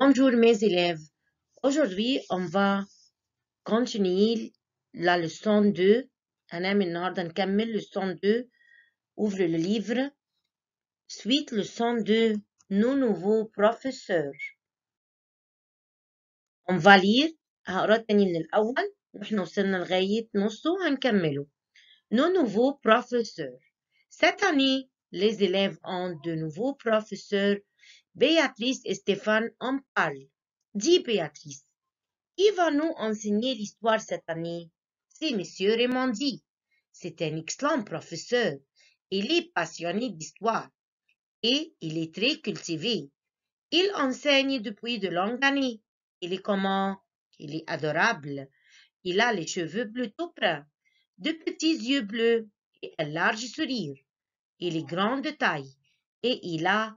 Bonjour mes élèves. Aujourd'hui, on va continuer la leçon 2. أنا من النهاردة نكمل leçon 2. Ouvre le livre. Suite leçon 2. Nos nouveaux professeurs. On va lire. هقرا تاني من الأول. واحنا وصلنا لغاية نصه هنكمله. Nos nouveaux professeurs. Cette année, les élèves ont de nouveaux professeurs Béatrice et Stéphane en parlent. Dit Béatrice, qui va nous enseigner l'histoire cette année C'est Monsieur Remondi. C'est un excellent professeur. Il est passionné d'histoire et il est très cultivé. Il enseigne depuis de longues années. Il est comment Il est adorable. Il a les cheveux tout près, de petits yeux bleus et un large sourire. Il est grand de taille et il a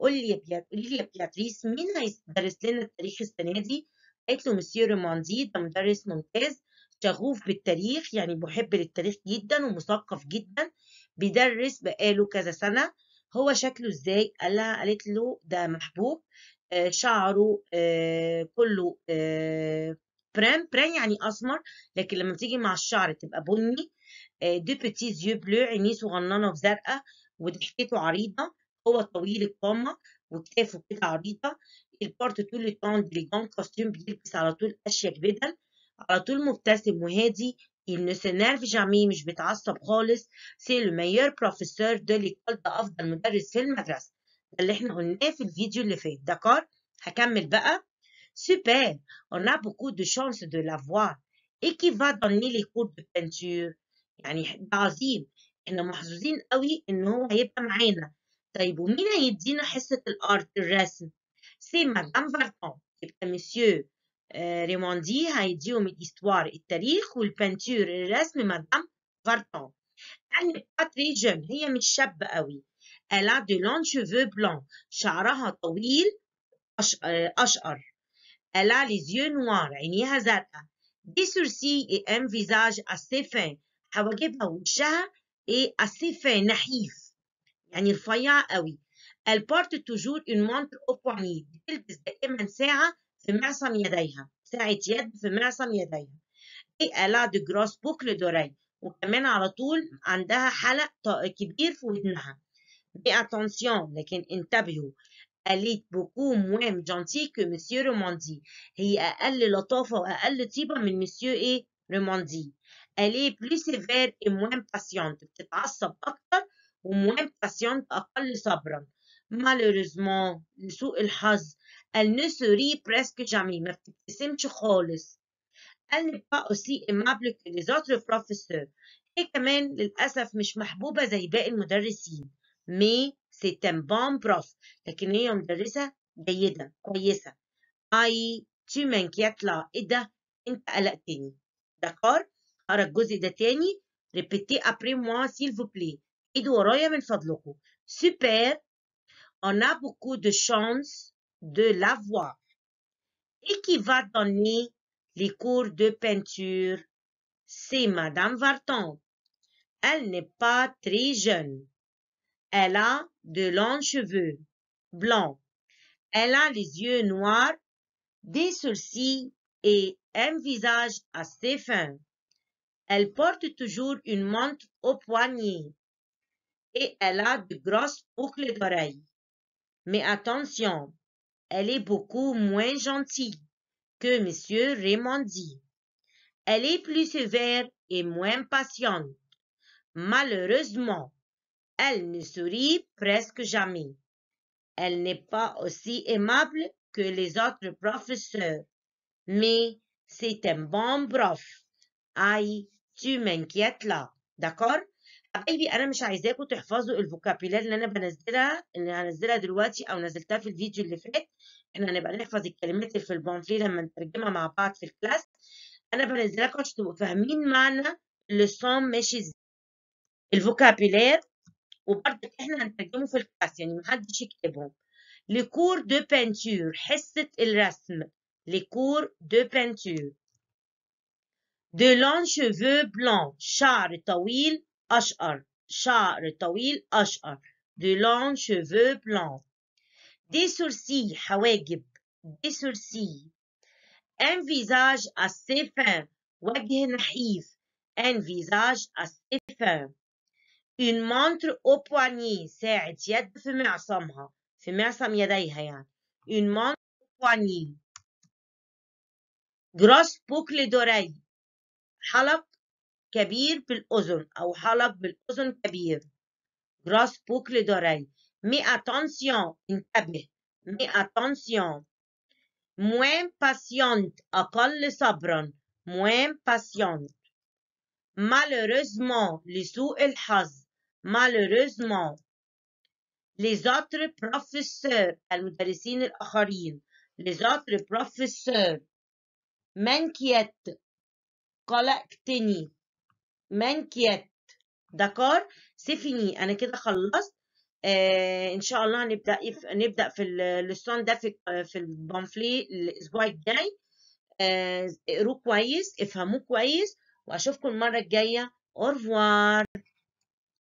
قول لي يا قولي لي يا بياتريس مين هيدرس لنا التاريخ السنه دي؟ قالت له مسيو روماندي ده مدرس ممتاز شغوف بالتاريخ يعني محب للتاريخ جدا ومثقف جدا بيدرس بقاله كذا سنه هو شكله ازاي؟ قال لها قالت له ده محبوب آه، شعره آه، كله برام بران بران يعني اسمر لكن لما تيجي مع الشعر تبقى بني دي بيتي زيو بلو عينيه صغننه وزرقاء وضحكته عريضه هو طويل القامة وكتافه كده عريضة البارت طول الطن ديليجان كوستيم بيلبس على طول أشيك بدل على طول مبتسم وهادي Il ne جامي مش بيتعصب خالص سي لو meilleur بروفيسور دو ليكول ده أفضل مدرس في المدرسة ده اللي احنا قلناه في الفيديو اللي فات دكار هكمل بقى سوبر اون ا بوكو دو شانس دو لافوار اي كي فا دوني لي كور دو بانتور يعني ده عظيم احنا محظوظين قوي ان هو هيبقى معانا طيب ومين هيدينا حصة الارت الرسم سي مدام فارتون يبقى مسيو آه، ريموندي هيديهم الاستوار التاريخ والبنتور الرسم مدام فارتون يعني باتري pas هي مش شابة قوي الا a لون شوفو بلون شعرها طويل آه، أشقر الا a les yeux عينيها زرقاء دي سورسي et un visage assez fin حواجبها وشها اي اسي فين نحيف يعني رفيع قوي البارت توجور اون مونتر او بواني بتلبس دائما ساعه في معصم يديها ساعه يد في معصم يديها اي الا دو غروس بوكل دوري وكمان على طول عندها حلق كبير في ودنها بي اتونسيون لكن انتبهوا قالت بوكو موام جانتي كو مسيو روماندي هي اقل لطافه واقل طيبه من مسيو ايه روماندي قالت بلو سيفير اي موام باسيونت بتتعصب اكتر au moins patiente, أقل صبرا. Malheureusement, لسوء الحظ, elle ne se presque jamais, ما بتبتسمش خالص. Elle n'est pas aussi aimable que les autres professeurs. هي كمان للأسف مش محبوبة زي باقي المدرسين. Mais c'est un bon prof. لكن هي مدرسة جيدة كويسة. اي tu m'inquiètes là. إيه ده؟ أنت قلقتني. دكار؟ هقرا الجزء ده تاني. ريبيتي ابري موا s'il vous plaît. super on a beaucoup de chance de l'avoir et qui va donner les cours de peinture c'est madame Varton. elle n'est pas très jeune elle a de longs cheveux blancs elle a les yeux noirs des sourcils et un visage assez fin. Elle porte toujours une montre au poignet et elle a de grosses boucles d'oreilles. Mais attention, elle est beaucoup moins gentille que Monsieur dit. Elle est plus sévère et moins patiente. Malheureusement, elle ne sourit presque jamais. Elle n'est pas aussi aimable que les autres professeurs. Mais c'est un bon prof. Aïe, tu m'inquiètes là, d'accord حبايبي انا مش عايزاكم تحفظوا الفوكابيلار اللي انا بنزلها اللي هنزلها دلوقتي او نزلتها في الفيديو اللي فات احنا هنبقى نحفظ الكلمات اللي في البونفلي لما نترجمها مع بعض في الكلاس انا بنزلها لكم عشان تبقوا فاهمين معنى اللسان ماشي ازاي الفوكابيلار وبرضه احنا هنترجمه في الكلاس يعني محدش يكتبهم ليكور دو بانتور حصة الرسم ليكور دو بانتور دو لون شيفو بلون شعر طويل Ashar. Charre. Tawil Ashar de longs cheveux blancs des sourcils Hawagib. des sourcils un visage assez fin وجه un visage assez fin une montre au poignet ساعة يد في معصمها في معصم une montre au poignet grosse boucle d'oreille Halop. كبير بالأذن أو حلق بالأذن كبير grosse boucle d'oreille mais attention انتبه mais attention moins patient أقل صبرا moins patient malheureusement لسوء الحظ malheureusement les autres professeurs المدرسين الآخرين les autres professeurs m'inquiète قلقتني مانكيات دكار سيفيني انا كده خلصت آه ان شاء الله هنبدا نبدا في اللسان ده في في البامفلي الاسبوع الجاي اقروه آه كويس افهموه كويس واشوفكم المره الجايه اورفوار